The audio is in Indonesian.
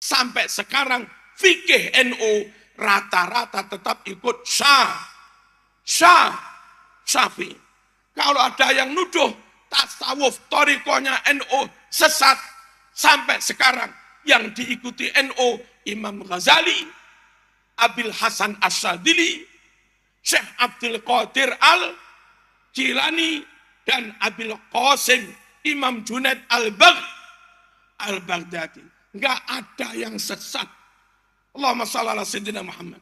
Sampai sekarang fikih NU rata-rata tetap ikut Syah. Syah. Syafi. Kalau ada yang nuduh tasawuf torikonya NU sesat sampai sekarang yang diikuti NU Imam Ghazali, Abil Hasan Asadili, Syekh Abdul Qadir Al Jilani dan Abil Qasim Imam Junaid Al-Bagh Al-Baghdadi. Nggak ada yang sesat. Allahumma salli ala Sayyidina Muhammad.